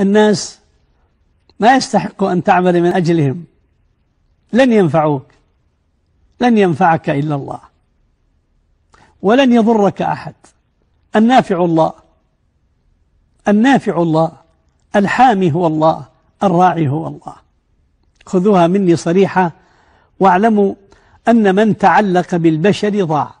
الناس ما يستحق أن تعمل من أجلهم لن ينفعوك لن ينفعك إلا الله ولن يضرك أحد النافع الله النافع الله الحامي هو الله الراعي هو الله خذوها مني صريحة واعلموا أن من تعلق بالبشر ضاع